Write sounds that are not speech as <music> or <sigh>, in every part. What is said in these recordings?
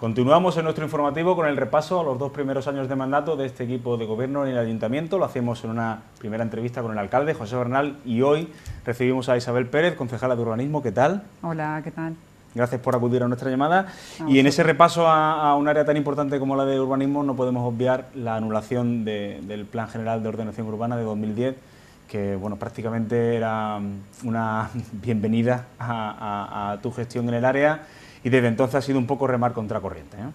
Continuamos en nuestro informativo con el repaso a los dos primeros años de mandato de este equipo de gobierno en el ayuntamiento. Lo hacemos en una primera entrevista con el alcalde, José Bernal, y hoy recibimos a Isabel Pérez, concejala de urbanismo. ¿Qué tal? Hola, ¿qué tal? Gracias por acudir a nuestra llamada. y en ese repaso a, un área tan importante como la de urbanismo no podemos obviar la anulación del Plan General de Ordenación Urbana de 2010, que bueno, prácticamente era una <laughs> bienvenida a tu gestión en el área y desde entonces ha sido un poco remar contracorriente. ¿no? ¿eh?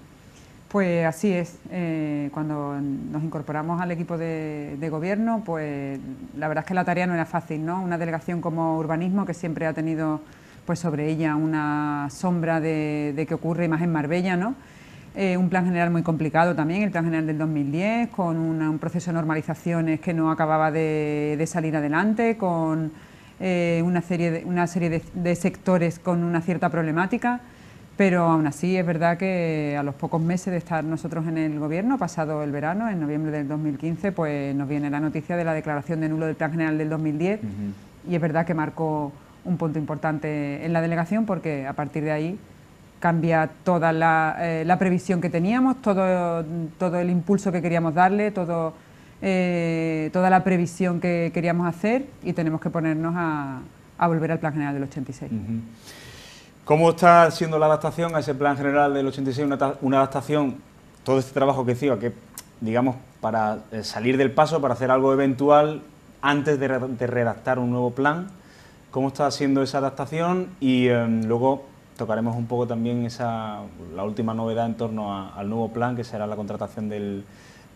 Pues así es, eh, cuando nos incorporamos al equipo de, gobierno, pues la verdad es que la tarea no era fácil, ¿no? Una delegación como urbanismo que siempre ha tenido pues sobre ella una sombra de, que ocurre más en Marbella, ¿no? Eh, un plan general muy complicado también, el plan general del 2010, con un proceso de normalizaciones que no acababa de, salir adelante, con una serie, una serie de, sectores con una cierta problemática. Pero aún así es verdad que a los pocos meses de estar nosotros en el Gobierno, pasado el verano, en noviembre del 2015, pues nos viene la noticia de la declaración de nulo del Plan General del 2010 y es verdad que marcó un punto importante en la delegación porque a partir de ahí cambia toda la, eh, previsión que teníamos, todo, todo el impulso que queríamos darle, todo, eh, toda la previsión que queríamos hacer y tenemos que ponernos a, a volver al Plan General del 86. ¿Cómo está siendo la adaptación a ese plan general del 86? Una, adaptación, todo este trabajo que decía, que digamos, para eh, salir del paso, para hacer algo eventual antes de, redactar un nuevo plan. ¿Cómo está siendo esa adaptación? Y em, luego tocaremos un poco también esa, la última novedad en torno al nuevo plan, que será la contratación del,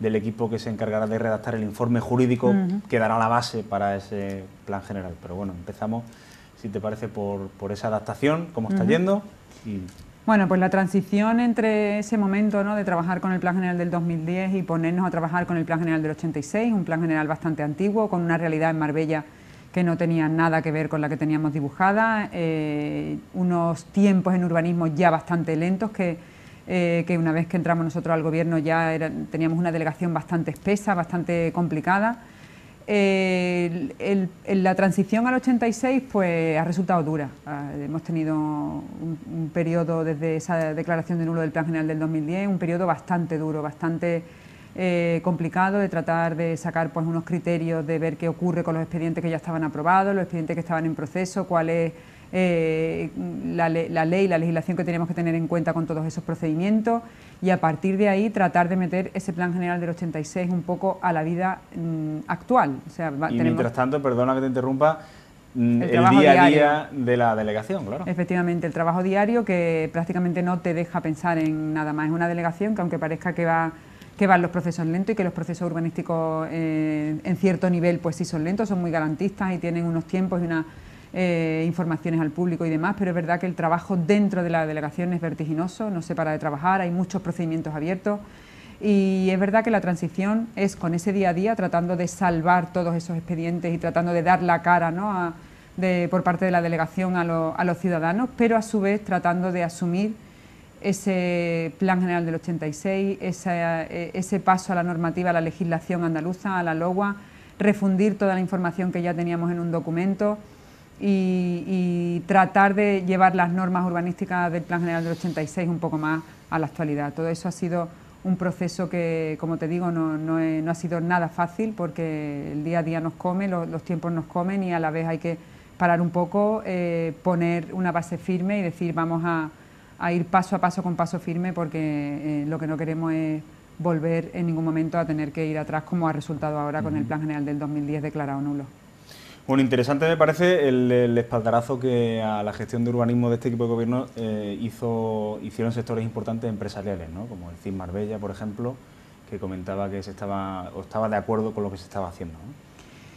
equipo que se encargará de redactar el informe jurídico que dará la base para ese plan general. Pero bueno, empezamos si te parece, por, esa adaptación, cómo está yendo. Bueno, pues la transición entre ese momento ¿no? de trabajar con el Plan General del 2010 y ponernos a trabajar con el Plan General del 86, un plan general bastante antiguo, con una realidad en Marbella que no tenía nada que ver con la que teníamos dibujada, eh, unos tiempos en urbanismo ya bastante lentos que, eh, que una vez que entramos nosotros al gobierno ya teníamos una delegación bastante espesa, bastante complicada. Eh, la transición al 86 pues, ha resultado dura. Ah, hemos tenido un, periodo desde esa declaración de nulo del Plan General del 2010, un periodo bastante duro, bastante eh, complicado de tratar de sacar pues, unos criterios de ver qué ocurre con los expedientes que ya estaban aprobados, los expedientes que estaban en proceso, cuál es eh, la, ley, la legislación que tenemos que tener en cuenta con todos esos procedimientos y a partir de ahí tratar de meter ese plan general del 86 un poco a la vida mm, actual. O sea, mientras tanto, perdona que te interrumpa, mm, el, día a día de la delegación, claro. Efectivamente, el trabajo diario que prácticamente no te deja pensar en nada más. Es una delegación que aunque parezca que va que van los procesos lentos y que los procesos urbanísticos eh, en cierto nivel pues sí son lentos, son muy garantistas y tienen unos tiempos y una eh, informaciones al público y demás, pero es verdad que el trabajo dentro de la delegación es vertiginoso, no se para de trabajar, hay muchos procedimientos abiertos y es verdad que la transición es con ese día a día tratando de salvar todos esos expedientes y tratando de dar la cara ¿no? por parte de la delegación a, los ciudadanos, pero a su vez tratando de asumir ese plan general del 86, ese, eh, ese, paso a la normativa, a la legislación andaluza, a la LOGUA, refundir toda la información que ya teníamos en un documento, y, tratar de llevar las normas urbanísticas del Plan General del 86 un poco más a la actualidad. Todo eso ha sido un proceso que, como te digo, no, no, ha sido nada fácil porque el día a día nos come, los, tiempos nos comen y a la vez hay que parar un poco, eh, poner una base firme y decir vamos a, ir paso a paso con paso firme porque eh, lo que no queremos es volver en ningún momento a tener que ir atrás como ha resultado ahora con el Plan General del 2010 declarado nulo. Bueno, interesante me parece el, espaldarazo que a la gestión de urbanismo de este equipo de gobierno eh, hizo, hicieron sectores importantes empresariales, ¿no? como el Cim Marbella, por ejemplo, que comentaba que se estaba, estaba de acuerdo con lo que se estaba haciendo.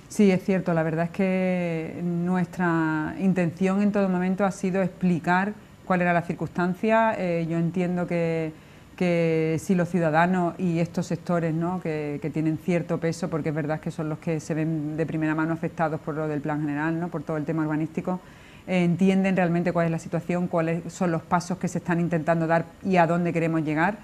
Sí, es cierto, la verdad es que nuestra intención en todo momento ha sido explicar cuál era la circunstancia. Eh, yo entiendo que que si los ciudadanos y estos sectores ¿no? que, tienen cierto peso, porque es verdad que son los que se ven de primera mano afectados por lo del plan general, ¿no? por todo el tema urbanístico, eh, entienden realmente cuál es la situación, cuáles son los pasos que se están intentando dar y a dónde queremos llegar.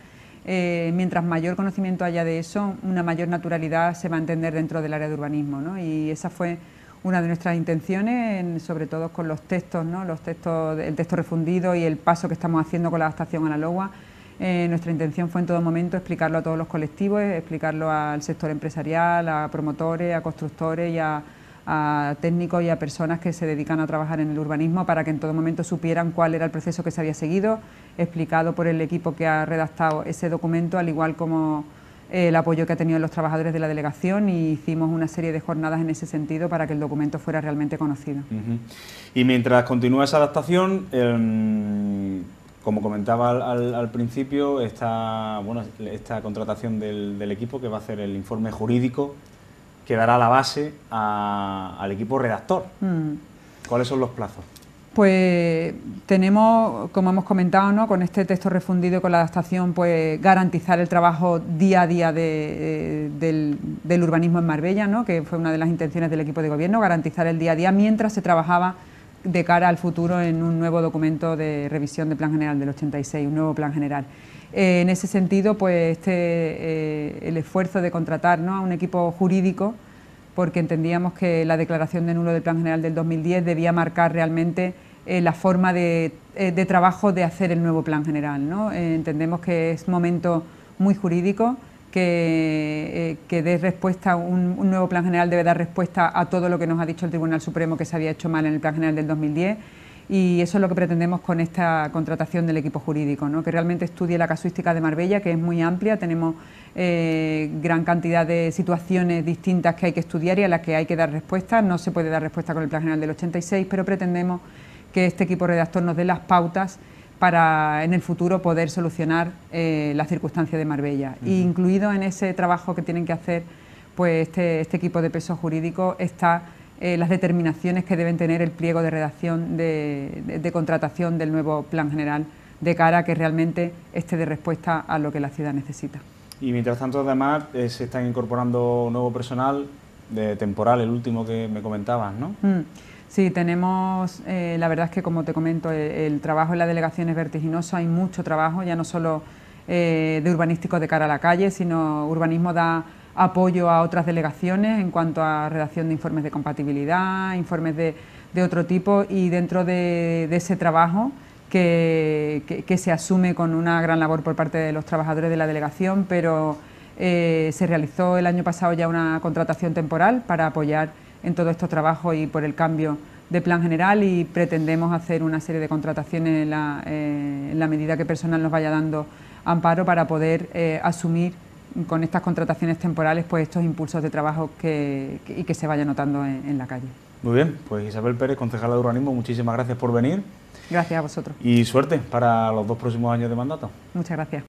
Eh, mientras mayor conocimiento haya de eso, una mayor naturalidad se va a entender dentro del área de urbanismo. ¿no? Y esa fue una de nuestras intenciones, sobre todo con los textos, ¿no? los textos, el texto refundido y el paso que estamos haciendo con la adaptación a la LOA eh, nuestra intención fue en todo momento explicarlo a todos los colectivos, explicarlo al sector empresarial, a promotores, a constructores y a, técnicos y a personas que se dedican a trabajar en el urbanismo para que en todo momento supieran cuál era el proceso que se había seguido, explicado por el equipo que ha redactado ese documento, al igual como eh, el apoyo que ha tenido los trabajadores de la delegación y hicimos una serie de jornadas en ese sentido para que el documento fuera realmente conocido. Y mientras continúa esa adaptación, em, como comentaba al, principio, esta, esta contratación del, equipo que va a hacer el informe jurídico que dará la base al equipo redactor. Mm. ¿Cuáles son los plazos? pues tenemos, como hemos comentado, ¿no? con este texto refundido y con la adaptación, pues garantizar el trabajo día a día eh, del, del, urbanismo en Marbella, ¿no? que fue una de las intenciones del equipo de gobierno, garantizar el día a día mientras se trabajaba de cara al futuro en un nuevo documento de revisión del Plan General del 86, un nuevo Plan General. Eh, en ese sentido, pues este, eh, el esfuerzo de contratar a un equipo jurídico, porque entendíamos que la declaración de nulo del Plan General del 2010 debía marcar realmente eh, la forma de, de, trabajo de hacer el nuevo Plan General. ¿no? entendemos que es momento muy jurídico eh, que, dé respuesta, un, nuevo plan general debe dar respuesta a todo lo que nos ha dicho el Tribunal Supremo que se había hecho mal en el plan general del 2010 y eso es lo que pretendemos con esta contratación del equipo jurídico, ¿no? que realmente estudie la casuística de Marbella, que es muy amplia, tenemos eh, gran cantidad de situaciones distintas que hay que estudiar y a las que hay que dar respuesta, no se puede dar respuesta con el plan general del 86, pero pretendemos que este equipo redactor nos dé las pautas para en el futuro poder solucionar eh, la circunstancia de Marbella. incluido en ese trabajo que tienen que hacer pues este, este equipo de peso jurídico está eh, las determinaciones que deben tener el pliego de redacción de, contratación del nuevo plan general de cara a que realmente esté de respuesta a lo que la ciudad necesita. Y mientras tanto, además, eh, se están incorporando nuevo personal de temporal, el último que me comentabas, ¿no? Mm. Sí, tenemos, eh, la verdad es que como te comento, el, trabajo en la delegación es vertiginoso, hay mucho trabajo, ya no solo eh, de urbanístico de cara a la calle, sino urbanismo da apoyo a otras delegaciones en cuanto a redacción de informes de compatibilidad, informes de, otro tipo y dentro de, ese trabajo que, se asume con una gran labor por parte de los trabajadores de la delegación, pero eh, se realizó el año pasado ya una contratación temporal para apoyar en todos estos trabajos y por el cambio de plan general y pretendemos hacer una serie de contrataciones en la, eh, medida que personal nos vaya dando amparo para poder eh, asumir con estas contrataciones temporales pues estos impulsos de trabajo que, y que se vaya notando en, en, la calle. Muy bien, pues Isabel Pérez, concejala de urbanismo, muchísimas gracias por venir. Gracias a vosotros. Y suerte para los dos próximos años de mandato. Muchas gracias.